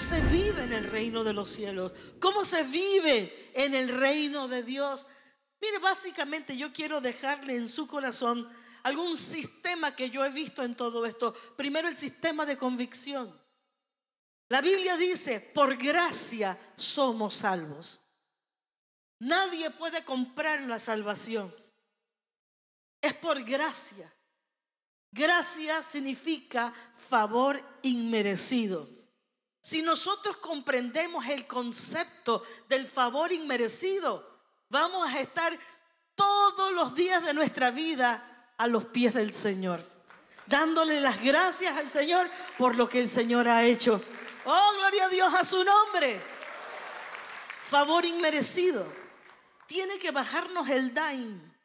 se vive en el reino de los cielos? ¿Cómo se vive en el reino de Dios? Mire, básicamente yo quiero dejarle en su corazón algún sistema que yo he visto en todo esto. Primero el sistema de convicción. La Biblia dice, por gracia somos salvos. Nadie puede comprar la salvación. Es por gracia. Gracia significa favor inmerecido. Si nosotros comprendemos el concepto del favor inmerecido, vamos a estar todos los días de nuestra vida a los pies del Señor, dándole las gracias al Señor por lo que el Señor ha hecho. Oh, gloria a Dios a su nombre. Favor inmerecido. Tiene que bajarnos el dime.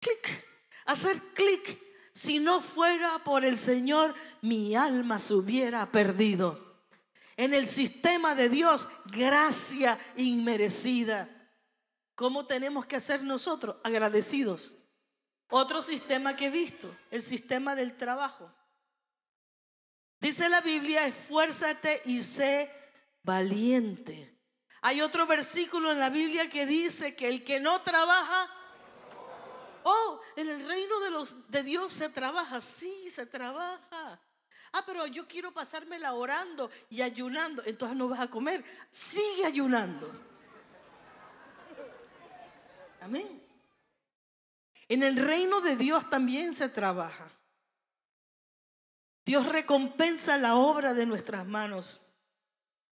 Clic. Hacer clic. Si no fuera por el Señor, mi alma se hubiera perdido en el sistema de Dios gracia inmerecida. ¿Cómo tenemos que ser nosotros? Agradecidos. Otro sistema que he visto, el sistema del trabajo. Dice la Biblia, esfuérzate y sé valiente. Hay otro versículo en la Biblia que dice que el que no trabaja, oh, en el reino de Dios se trabaja, sí, se trabaja. Ah, pero yo quiero pasármela orando y ayunando. Entonces no vas a comer. Sigue ayunando. Amén. En el reino de Dios también se trabaja. Dios recompensa la obra de nuestras manos.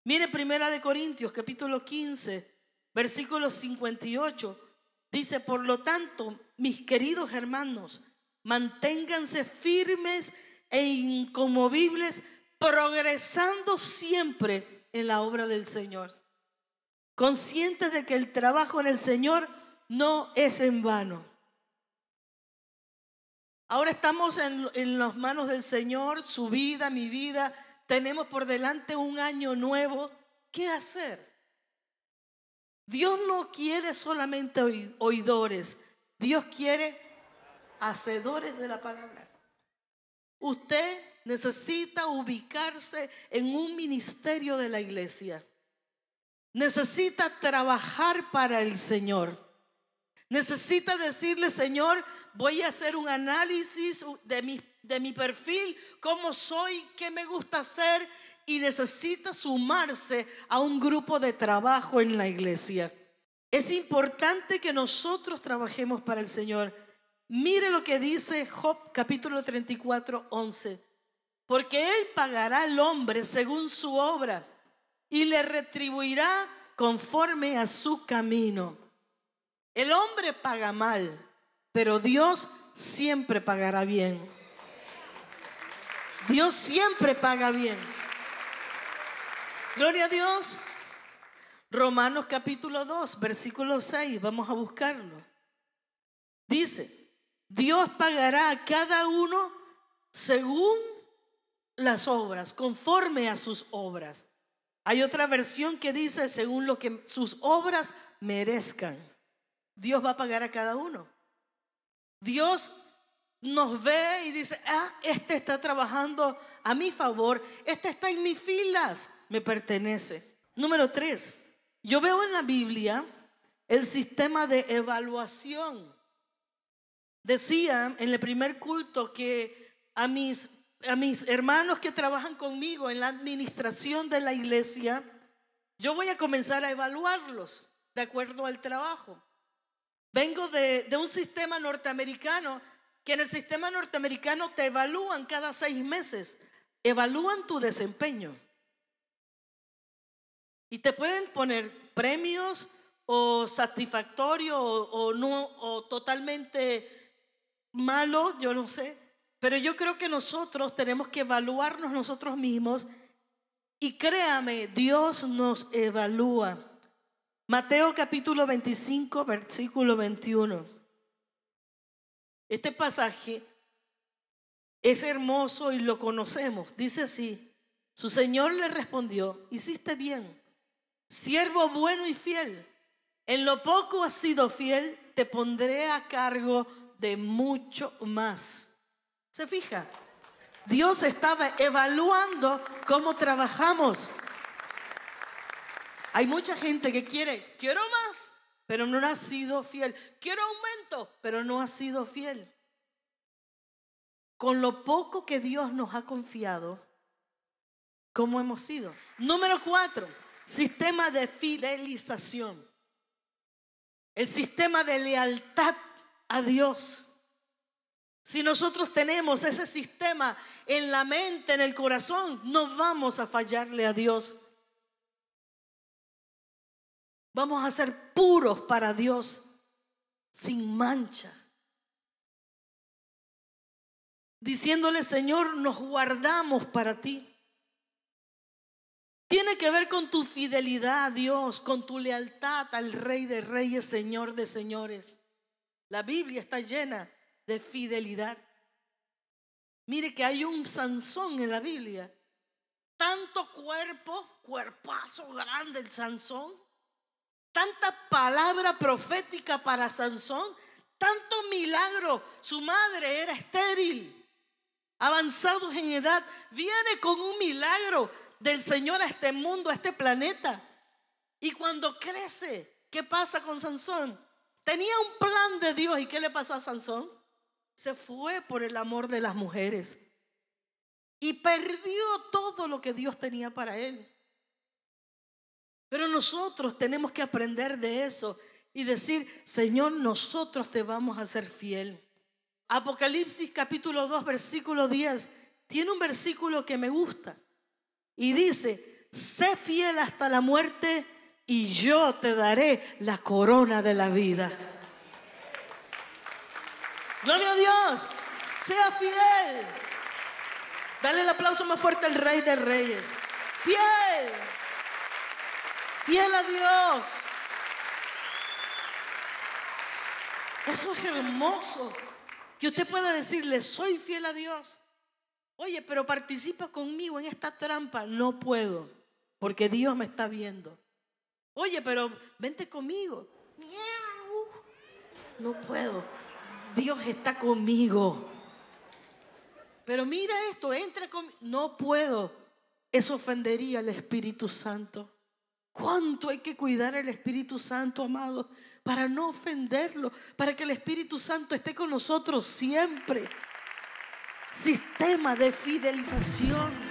Mire Primera de Corintios, capítulo 15, versículo 58. Dice, por lo tanto, mis queridos hermanos, manténganse firmes e incomovibles, progresando siempre en la obra del Señor. Conscientes de que el trabajo en el Señor no es en vano. Ahora estamos en, en, las manos del Señor, su vida, mi vida. Tenemos por delante un año nuevo. ¿Qué hacer? Dios no quiere solamente oidores, Dios quiere hacedores de la palabra. Usted necesita ubicarse en un ministerio de la iglesia. Necesita trabajar para el Señor. Necesita decirle, Señor, voy a hacer un análisis de mi, perfil, cómo soy, qué me gusta hacer, y necesita sumarse a un grupo de trabajo en la iglesia. Es importante que nosotros trabajemos para el Señor. Mire lo que dice Job capítulo 34, 11. Porque él pagará al hombre según su obra y le retribuirá conforme a su camino. El hombre paga mal, pero Dios siempre pagará bien. Dios siempre paga bien. Gloria a Dios. Romanos capítulo 2, versículo 6, vamos a buscarlo. Dice, Dios pagará a cada uno según las obras, conforme a sus obras. Hay otra versión que dice según lo que sus obras merezcan. Dios va a pagar a cada uno. Dios nos ve y dice, ah, este está trabajando a mi favor, este está en mis filas, me pertenece. Número tres, yo veo en la Biblia el sistema de evaluación. Decía en el primer culto que a mis, a mis hermanos que trabajan conmigo en la administración de la iglesia, yo voy a comenzar a evaluarlos de acuerdo al trabajo. Vengo de, un sistema norteamericano que en el sistema norteamericano te evalúan cada seis meses, evalúan tu desempeño. Y te pueden poner premios o satisfactorio o, o no, o totalmente malo, yo no sé, pero yo creo que nosotros tenemos que evaluarnos nosotros mismos y créame, Dios nos evalúa. Mateo capítulo 25, versículo 21. Este pasaje es hermoso y lo conocemos. Dice así, su Señor le respondió, hiciste bien, siervo bueno y fiel. En lo poco has sido fiel, te pondré a cargo de mucho más. ¿Se fija? Dios estaba evaluando cómo trabajamos. Hay mucha gente que quiere, quiero más, pero no ha sido fiel. Quiero aumento, pero no ha sido fiel. Con lo poco que Dios nos ha confiado, ¿cómo hemos sido? Número cuatro, sistema de fidelización. El sistema de lealtad a Dios. Si nosotros tenemos ese sistema en la mente, en el corazón, no vamos a fallarle a Dios. Vamos a ser puros para Dios, sin mancha. Diciéndole, Señor, nos guardamos para ti. Tiene que ver con tu fidelidad a Dios, con tu lealtad al Rey de Reyes, Señor de Señores. La Biblia está llena de fidelidad. Mire que hay un Sansón en la Biblia. Tanto cuerpo, cuerpazo grande el Sansón. Tanta palabra profética para Sansón. Tanto milagro. Su madre era estéril. Avanzados en edad. Viene con un milagro del Señor a este mundo, a este planeta. Y cuando crece, ¿qué pasa con Sansón? Tenía un plan de Dios. ¿Y qué le pasó a Sansón? Se fue por el amor de las mujeres. Y perdió todo lo que Dios tenía para él. Pero nosotros tenemos que aprender de eso y decir, Señor, nosotros te vamos a ser fiel. Apocalipsis capítulo 2, versículo 10, tiene un versículo que me gusta y dice, sé fiel hasta la muerte y yo te daré la corona de la vida. Gloria a Dios, sea fiel. Dale el aplauso más fuerte al Rey de Reyes. Fiel, fiel a Dios. Eso es hermoso. Que usted pueda decirle, soy fiel a Dios. Oye, pero participa conmigo en esta trampa. No puedo, porque Dios me está viendo. Oye, pero vente conmigo. No puedo. Dios está conmigo. Pero mira esto, entra conmigo. No puedo. Eso ofendería al Espíritu Santo. ¿Cuánto hay que cuidar al Espíritu Santo, amado? Para no ofenderlo, para que el Espíritu Santo esté con nosotros siempre. Sistema de fidelización.